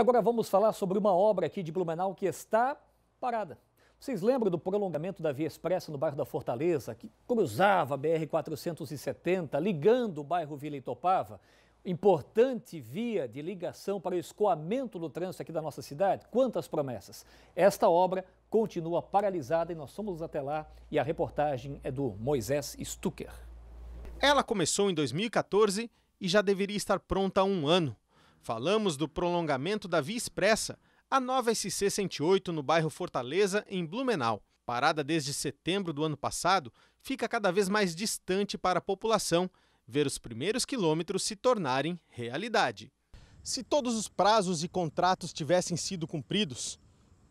Agora vamos falar sobre uma obra aqui de Blumenau que está parada. Vocês lembram do prolongamento da Via Expressa no bairro da Fortaleza, que cruzava a BR-470, ligando o bairro Vila Itopava? Importante via de ligação para o escoamento do trânsito aqui da nossa cidade? Quantas promessas! Esta obra continua paralisada e nós somos até lá e a reportagem é do Moisés Stucker. Ela começou em 2014 e já deveria estar pronta há um ano Falamos do prolongamento da Via Expressa, a nova SC 108 no bairro Fortaleza, em Blumenau. Parada desde setembro do ano passado, fica cada vez mais distante para a população ver os primeiros quilômetros se tornarem realidade. Se todos os prazos e contratos tivessem sido cumpridos,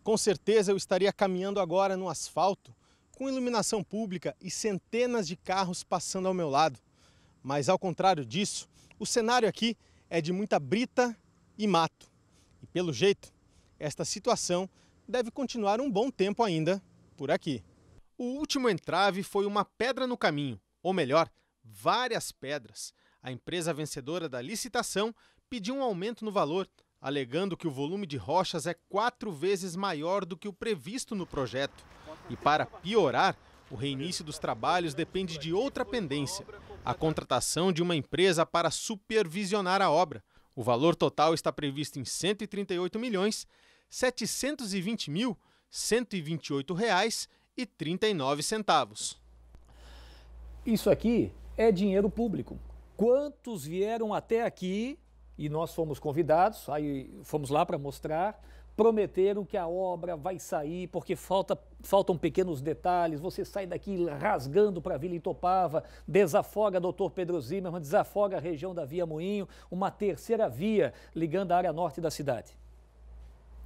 com certeza eu estaria caminhando agora no asfalto, com iluminação pública e centenas de carros passando ao meu lado. Mas ao contrário disso, o cenário aqui é de muita brita e mato. E pelo jeito, esta situação deve continuar um bom tempo ainda por aqui. O último entrave foi uma pedra no caminho, ou melhor, várias pedras. A empresa vencedora da licitação pediu um aumento no valor, alegando que o volume de rochas é quatro vezes maior do que o previsto no projeto. E para piorar, o reinício dos trabalhos depende de outra pendência, a contratação de uma empresa para supervisionar a obra. O valor total está previsto em 138 milhões 720 mil 128 reais e 39 centavos. Isso aqui é dinheiro público. Quantos vieram até aqui e nós fomos convidados, aí fomos lá para mostrar prometeram que a obra vai sair porque falta, faltam pequenos detalhes. Você sai daqui rasgando para a Vila Itopava, desafoga Dr. Pedro Zimmermann, desafoga a região da Via Moinho, uma terceira via ligando a área norte da cidade.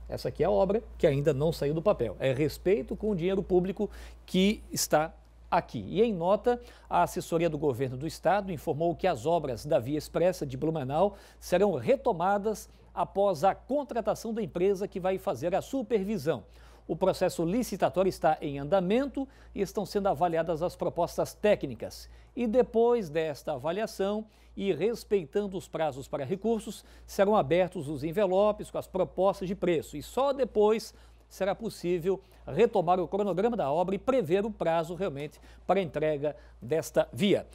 Essa aqui é a obra que ainda não saiu do papel. É respeito com o dinheiro público que está aqui. E em nota, a assessoria do governo do estado informou que as obras da Via Expressa de Blumenau serão retomadas após a contratação da empresa que vai fazer a supervisão. O processo licitatório está em andamento e estão sendo avaliadas as propostas técnicas. E depois desta avaliação e respeitando os prazos para recursos, serão abertos os envelopes com as propostas de preço. E só depois será possível retomar o cronograma da obra e prever o prazo realmente para a entrega desta via.